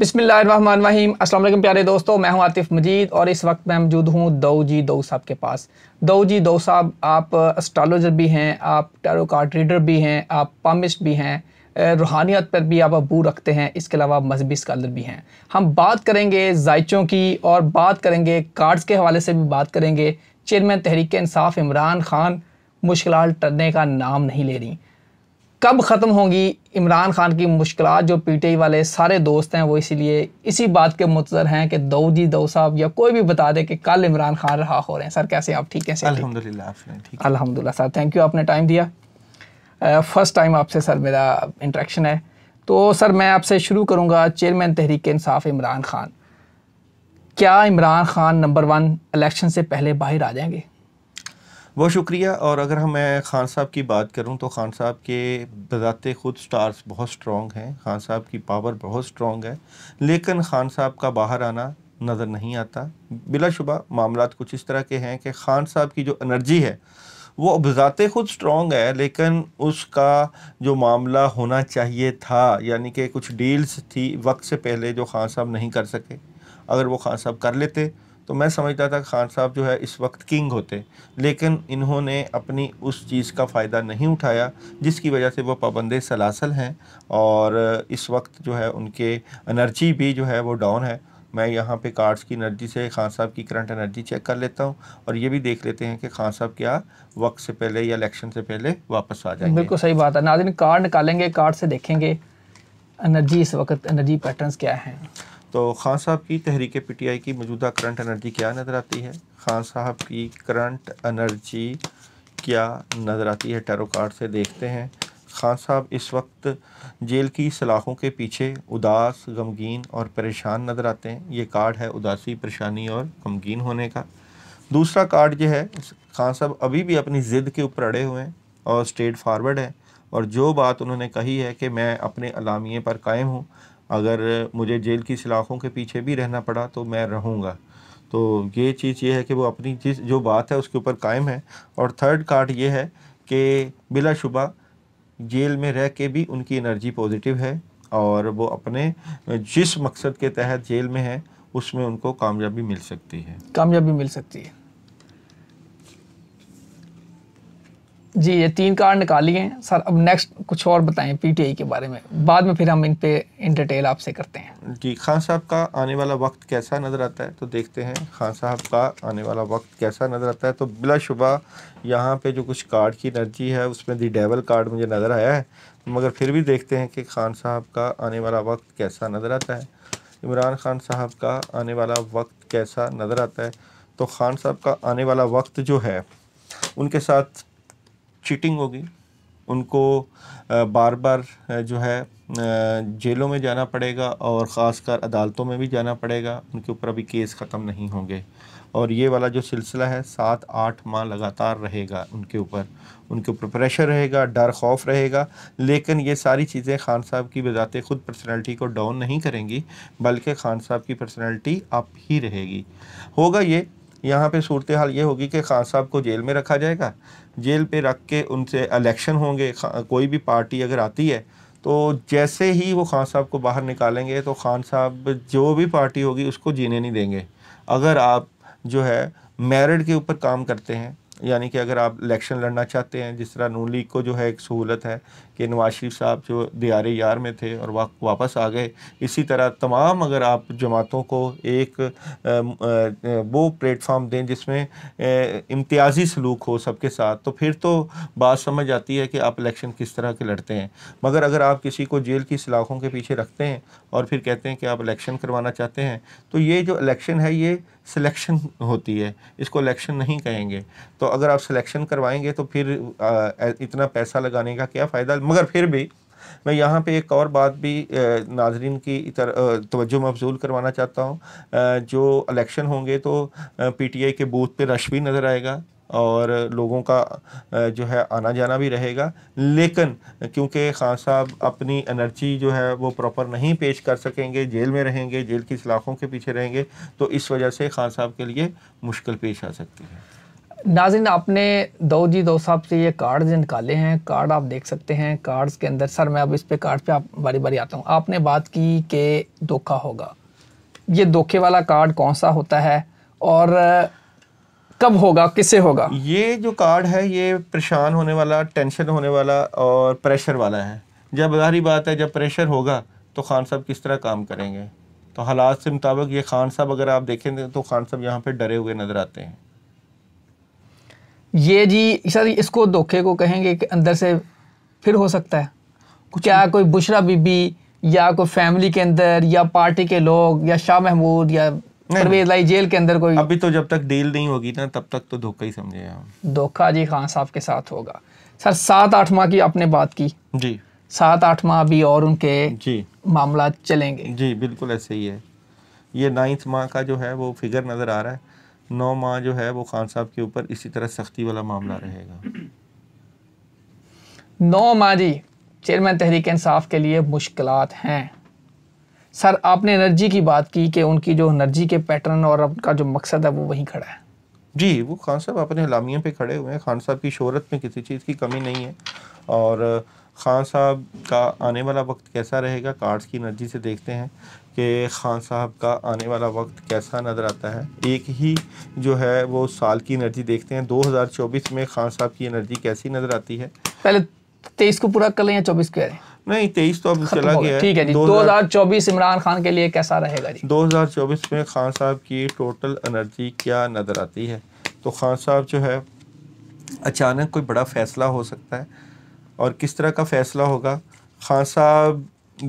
बिसमीम अस्सलाम प्यारे दोस्तों मैं हूं आतिफ मजीद और इस वक्त मैं मौजूद हूं दऊ जी दऊ साहब के पास दऊ जी दऊ साहब आप एस्ट्रोलॉजर भी हैं आप टैरो कार्ड रीडर भी हैं आप पामिस्ट भी हैं रूहानियत पर भी आप अबू रखते हैं इसके अलावा मजहबी स्कॉलर भी हैं हम बात करेंगे जायचों की और बात करेंगे कार्ड्स के हवाले से भी बात करेंगे चेयरमैन तहरीक इंसाफ इमरान खान मुश्किल टरने का नाम नहीं ले रही कब ख़त्म होंगी इमरान खान की मुश्किल जो पीटीआई वाले सारे दोस्त हैं वो इसीलिए इसी बात के मुतर हैं कि दो जी दो साहब या कोई भी बता दे कि कल इमरान खान रहा हो रहे हैं सर कैसे आप ठीक हैं सर अलहमदिल्ला अलहमदिल्ला सर थैंक यू आपने टाइम दिया फ़र्स्ट टाइम आपसे सर मेरा इंट्रैक्शन है तो सर मैं आपसे शुरू करूँगा चेयरमैन तहरीक इंसाफ इमरान खान क्या Imran Khan number one election से पहले बाहर आ जाएंगे बहुत शुक्रिया और अगर हम मैं खान साहब की बात करूं तो खान साहब के बजाते ख़ुद स्टार्स बहुत स्ट्रॉन्ग हैं खान साहब की पावर बहुत स्ट्रॉन्ग है लेकिन खान साहब का बाहर आना नज़र नहीं आता बिलाशुबा मामला कुछ इस तरह के हैं कि खान साहब की जो एनर्जी है वो बजाते खुद स्ट्रॉन्ग है लेकिन उसका जो मामला होना चाहिए था यानी कि कुछ डील्स थी वक्त से पहले जो खान साहब नहीं कर सके अगर वो खान साहब कर लेते तो मैं समझता था खान साहब जो है इस वक्त किंग होते लेकिन इन्होंने अपनी उस चीज़ का फ़ायदा नहीं उठाया जिसकी वजह से वो पाबंद सलासल हैं और इस वक्त जो है उनके एनर्जी भी जो है वो डाउन है मैं यहाँ पे कार्ड्स की एनर्जी से खान साहब की करंट एनर्जी चेक कर लेता हूँ और ये भी देख लेते हैं कि खान साहब क्या वक्त से पहले या इलेक्शन से पहले वापस आ जाएंगे बिल्कुल सही बात है नादिन कार्ड निकालेंगे कार्ड से देखेंगे एनर्जी इस वक्त एनर्जी पैटर्न्स क्या हैं तो खान साहब की तहरीक पीटीआई की मौजूदा करंट एनर्जी क्या नज़र आती है खान साहब की करंट एनर्जी क्या नज़र आती है टैरो कार्ड से देखते हैं खान साहब इस वक्त जेल की सलाखों के पीछे उदास गमगीन और परेशान नज़र आते हैं ये कार्ड है उदासी परेशानी और गमगीन होने का दूसरा कार्ड जो है खान साहब अभी भी अपनी ज़िद के ऊपर अड़े हुए हैं और स्ट्रेट फारवर्ड है और जो बात उन्होंने कही है कि मैं अपने अलामिए पर कायम हूँ अगर मुझे जेल की सलाखों के पीछे भी रहना पड़ा तो मैं रहूँगा तो ये चीज़ ये है कि वो अपनी जिस जो बात है उसके ऊपर कायम है और थर्ड कार्ड ये है कि बिलाशुबा जेल में रह के भी उनकी एनर्जी पॉजिटिव है और वो अपने जिस मकसद के तहत जेल में है उसमें उनको कामयाबी मिल सकती है कामयाबी मिल सकती है जी ये तीन कार्ड निकाली हैं सर अब नेक्स्ट कुछ और बताएं पीटीआई के बारे में बाद में फिर हम इन पे इन डिटेल आपसे करते हैं जी खान साहब का आने वाला वक्त कैसा नज़र आता है तो देखते हैं खान साहब का आने वाला वक्त कैसा नज़र आता है तो बिलाशुबा यहाँ पे जो कुछ कार्ड की एनर्जी है उसमें दी डेवल कार्ड मुझे नज़र आया है मगर फिर भी देखते हैं कि खान साहब का आने वाला वक्त कैसा नज़र आता है इमरान खान साहब का आने वाला वक्त कैसा नज़र आता है तो खान साहब का आने वाला वक्त जो है उनके साथ चीटिंग होगी उनको बार बार जो है जेलों में जाना पड़ेगा और ख़ासकर अदालतों में भी जाना पड़ेगा उनके ऊपर अभी केस ख़त्म नहीं होंगे और ये वाला जो सिलसिला है सात आठ माह लगातार रहेगा उनके ऊपर उनके ऊपर प्रेशर रहेगा डर खौफ रहेगा लेकिन ये सारी चीज़ें खान साहब की बजाते ख़ुद पर्सनैलिटी को डाउन नहीं करेंगी बल्कि खान साहब की पर्सनैलिटी अप ही रहेगी होगा ये यहाँ पे सूरत हाल ये होगी कि खान साहब को जेल में रखा जाएगा जेल पे रख के उनसे इलेक्शन होंगे कोई भी पार्टी अगर आती है तो जैसे ही वो खान साहब को बाहर निकालेंगे तो खान साहब जो भी पार्टी होगी उसको जीने नहीं देंगे अगर आप जो है मेरिट के ऊपर काम करते हैं यानी कि अगर आप इलेक्शन लड़ना चाहते हैं जिस तरह नून लीग को जो है एक सहूलत है कि नवाज शरीफ साहब जो दियारे यार में थे और वा, वापस आ गए इसी तरह तमाम अगर आप जमातों को एक आ, आ, वो प्लेटफॉर्म दें जिसमें इम्तियाजी सलूक हो सबके साथ तो फिर तो बात समझ आती है कि आप इलेक्शन किस तरह के लड़ते हैं मगर अगर आप किसी को जेल की सलाखों के पीछे रखते हैं और फिर कहते हैं कि आप इलेक्शन करवाना चाहते हैं तो ये जो इलेक्शन है ये सिलेक्शन होती है इसको इलेक्शन नहीं कहेंगे तो अगर आप सिलेक्शन करवाएंगे तो फिर आ, इतना पैसा लगाने का क्या फ़ायदा मगर फिर भी मैं यहाँ पे एक और बात भी नाजरीन की तवज्जो मफजूल करवाना चाहता हूँ जो इलेक्शन होंगे तो पीटीआई के बूथ पे रश भी नज़र आएगा और लोगों का जो है आना जाना भी रहेगा लेकिन क्योंकि खान साहब अपनी एनर्जी जो है वो प्रॉपर नहीं पेश कर सकेंगे जेल में रहेंगे जेल की सलाखों के पीछे रहेंगे तो इस वजह से खान साहब के लिए मुश्किल पेश आ सकती है नाजिन आपने दो जी दो साहब से ये कार्ड निकाले हैं कार्ड आप देख सकते हैं कार्ड्स के अंदर सर मैं अब इस पे कार्ड पे आप बारी बारी आता हूँ आपने बात की कि धोखा होगा ये धोखे वाला कार्ड कौन सा होता है और कब होगा किससे होगा ये जो कार्ड है ये परेशान होने वाला टेंशन होने वाला और प्रेशर वाला है जब जारी बात है जब प्रेशर होगा तो खान साहब किस तरह काम करेंगे तो हालात से मुताबिक ये खान साहब अगर आप देखें तो खान साहब यहाँ पे डरे हुए नज़र आते हैं ये जी सर इसको धोखे को कहेंगे कि अंदर से फिर हो सकता है कुछ क्या कोई बुशरा बीबी या कोई फैमिली के अंदर या पार्टी के लोग या शाह महमूद या परवेज लाई जेल के अंदर कोई अभी तो जब तक डील नहीं होगी ना तब तक तो धोखा ही समझे हम धोखा जी खान साहब के साथ होगा सर सात आठ माह की आपने बात की जी सात आठ माह अभी और उनके जी मामला चलेंगे जी बिल्कुल ऐसे ही है ये नाइन्थ माह का जो है वो फिगर नज़र आ रहा है नौ माह जो है वो खान साहब के ऊपर इसी तरह सख्ती वाला मामला रहेगा नौ माह जी चेयरमैन तहरीक इंसाफ के लिए मुश्किल हैं सर आपने एनर्जी की बात की कि उनकी जो एनर्जी के पैटर्न और उनका जो मकसद है वो वहीं खड़ा है जी वो खान साहब अपने हलामियों पे खड़े हुए हैं खान साहब की शहरत में किसी चीज़ की कमी नहीं है और खान साहब का आने वाला वक्त कैसा रहेगा कार्ड्स की एनर्जी से देखते हैं कि खान साहब का आने वाला वक्त कैसा नज़र आता है एक ही जो है वो साल की एनर्जी देखते हैं 2024 में खान साहब की एनर्जी कैसी नज़र आती है पहले तेईस को पूरा कर लें या चौबीस को नहीं तेईस तो अब चला गया ठीक है जी 2024 इमरान खान के लिए कैसा रहेगा जी 2024 में खान साहब की टोटल एनर्जी क्या नज़र आती है तो खान साहब जो है अचानक कोई बड़ा फैसला हो सकता है और किस तरह का फैसला होगा खान साहब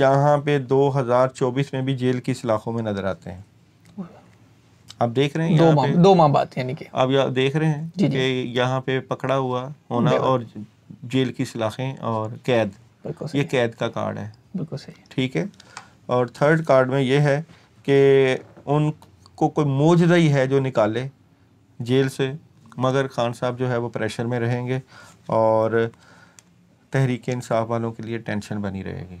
यहाँ पे 2024 में भी जेल की सलाखों में नज़र आते हैं आप देख रहे हैं दो माह दो माह बाद यानी कि आप या, देख रहे हैं कि यहाँ पे पकड़ा हुआ होना और जेल की सलाखें और कैद बिल्कुल ये कैद का कार्ड है बिल्कुल सही ठीक है और थर्ड कार्ड में ये है कि उनको कोई मोज रही है जो निकाले जेल से मगर खान साहब जो है वो प्रेशर में रहेंगे और तहरीक इंसाफ वालों के लिए टेंशन बनी रहेगी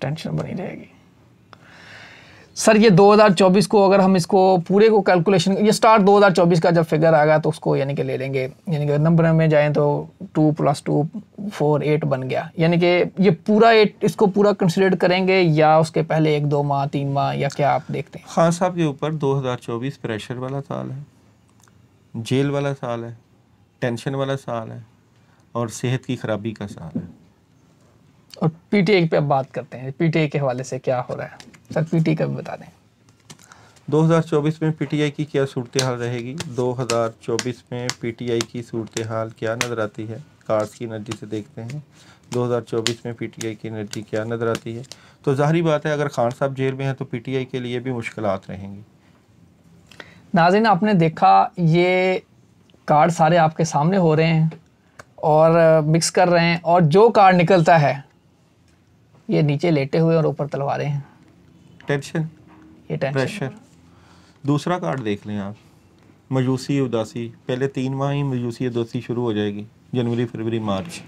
टेंशन बनी रहेगी सर ये 2024 को अगर हम इसको पूरे को कैलकुलेशन ये स्टार्ट 2024 का जब फिगर आएगा तो उसको यानी कि ले लेंगे यानी कि नंबर में जाएँ तो two plus two four eight बन गया यानी कि ये पूरा एट इसको पूरा कंसिडर करेंगे या उसके पहले एक दो माह तीन माह या क्या आप देखते हैं खान साहब के ऊपर 2024 प्रेशर वाला साल है जेल वाला साल है टेंशन वाला साल है और सेहत की खराबी का साल है और पीटीए पे अब बात करते हैं पीटीए के हवाले से क्या हो रहा है सर पीटीए का भी बता दें 2024 में पीटीआई की क्या सूरत हाल रहेगी 2024 में पीटीआई की सूरत हाल क्या नज़र आती है कार्ड्स की एनर्जी से देखते हैं 2024 में पीटीआई की एनर्जी क्या नज़र आती है तो जाहरी बात है अगर खान साहब जेल में हैं तो पीटीआई के लिए भी मुश्किल रहेंगी नाजिन आपने देखा ये कार्ड सारे आपके सामने हो रहे हैं और मिक्स कर रहे हैं और जो कार्ड निकलता है ये नीचे लेटे हुए और ऊपर तलवारें हैं टेंशन ये टेंशन प्रेशर दूसरा कार्ड देख लें आप मायूसी उदासी पहले तीन माह ही मायूसी उदासी शुरू हो जाएगी जनवरी फरवरी मार्च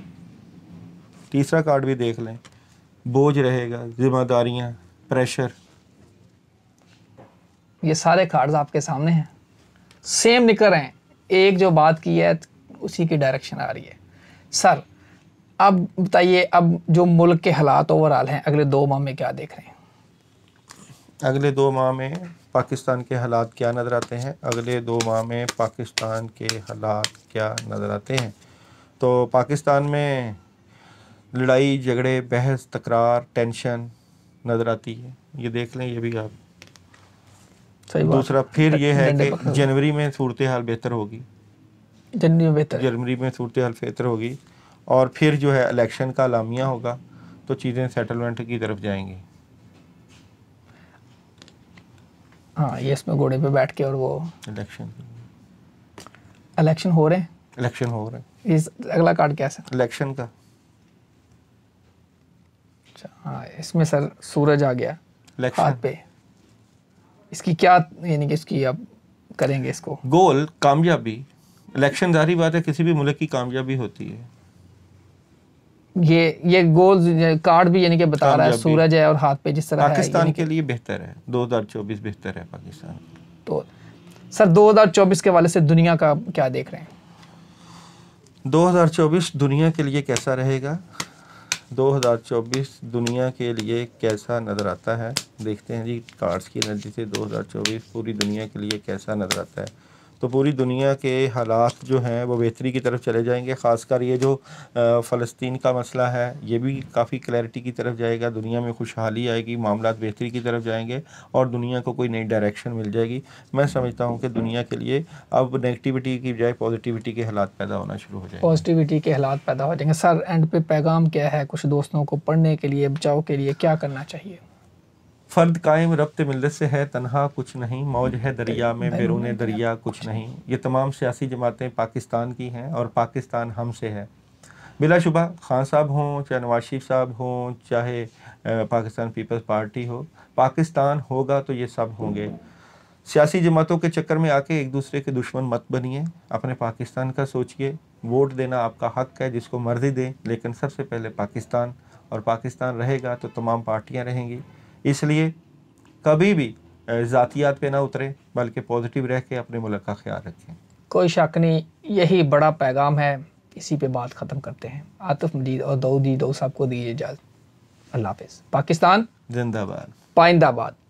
तीसरा कार्ड भी देख लें बोझ रहेगा जिम्मेदारियाँ प्रेशर ये सारे कार्ड्स आपके सामने हैं सेम निकल रहे हैं एक जो बात की है उसी की डायरेक्शन आ रही है सर अब बताइए अब जो मुल्क के हालात ओवरऑल हैं अगले दो माह में क्या देख रहे हैं अगले दो माह में पाकिस्तान के हालात क्या नज़र आते हैं अगले दो माह में पाकिस्तान के हालात क्या नज़र आते हैं तो पाकिस्तान में लड़ाई झगड़े बहस तकरार टेंशन नज़र आती है ये देख लें ये भी आप सही दूसरा फिर ये है कि जनवरी में सूरत हाल बेहतर होगी जनवरी में बेहतर जनवरी में सूरत हाल बेहतर होगी और फिर जो है इलेक्शन का लामिया होगा तो चीज़ें सेटलमेंट की तरफ जाएंगी हाँ ये इसमें घोड़े पे बैठ के और वो इलेक्शन इलेक्शन हो रहे हैं इलेक्शन हो रहे हैं इस अगला कार्ड क्या है इलेक्शन का अच्छा, हाँ इसमें सर सूरज आ गया हाथ पे इसकी क्या यानी कि इसकी आप करेंगे इसको गोल कामयाबी इलेक्शन जारी बात है किसी भी मुल्क की कामयाबी होती है ये ये गोल्स कार्ड भी यानी कि बता रहा है सूरज है और हाथ पे जिस तरह पाकिस्तान के लिए बेहतर है 2024 बेहतर है पाकिस्तान तो सर 2024 के वाले से दुनिया का क्या देख रहे हैं 2024 दुनिया के लिए कैसा रहेगा 2024 दुनिया के लिए कैसा नज़र आता है देखते हैं जी कार्ड्स की एनर्जी से 2024 पूरी दुनिया के लिए कैसा नज़र आता है तो पूरी दुनिया के हालात जो हैं वो बेहतरी की तरफ चले जाएंगे ख़ासकर ये जो फ़लस्तीन का मसला है ये भी काफ़ी क्लैरिटी की तरफ जाएगा दुनिया में खुशहाली आएगी मामला बेहतरी की तरफ जाएंगे और दुनिया को कोई नई डायरेक्शन मिल जाएगी मैं समझता हूँ कि दुनिया के लिए अब नेगेटिविटी की बजाय पॉजिटिविटी के हालात पैदा होना शुरू हो जाए पॉजिटिविटी के हालात पैदा हो जाएंगे सर एंड पे पैगाम क्या है कुछ दोस्तों को पढ़ने के लिए बचाव के लिए क्या करना चाहिए फर्द कायम रब्त मिलत से है तनहा कुछ नहीं मौज है दरिया में बैरून दरिया कुछ नहीं ये तमाम सियासी जमातें पाकिस्तान की हैं और पाकिस्तान हम से है बिलाशुबा खान साहब हों चाहे नवाज शरीफ साहब हों चाहे पाकिस्तान पीपल्स पार्टी हो पाकिस्तान होगा तो ये सब होंगे सियासी जमातों के चक्कर में आके एक दूसरे के दुश्मन मत बनिए अपने पाकिस्तान का सोचिए वोट देना आपका हक है जिसको मर्जी दें लेकिन सबसे पहले पाकिस्तान और पाकिस्तान रहेगा तो तमाम पार्टियाँ रहेंगी इसलिए कभी भी ज़ातियात पे ना उतरें बल्कि पॉजिटिव रह के अपने मुल्क का ख्याल रखें कोई शक नहीं यही बड़ा पैगाम है इसी पे बात ख़त्म करते हैं आतफ मजीद और दी दो साहब को दीजिए इजाज़त अल्लाह हाफ पाकिस्तान जिंदाबाद पाइंदाबाद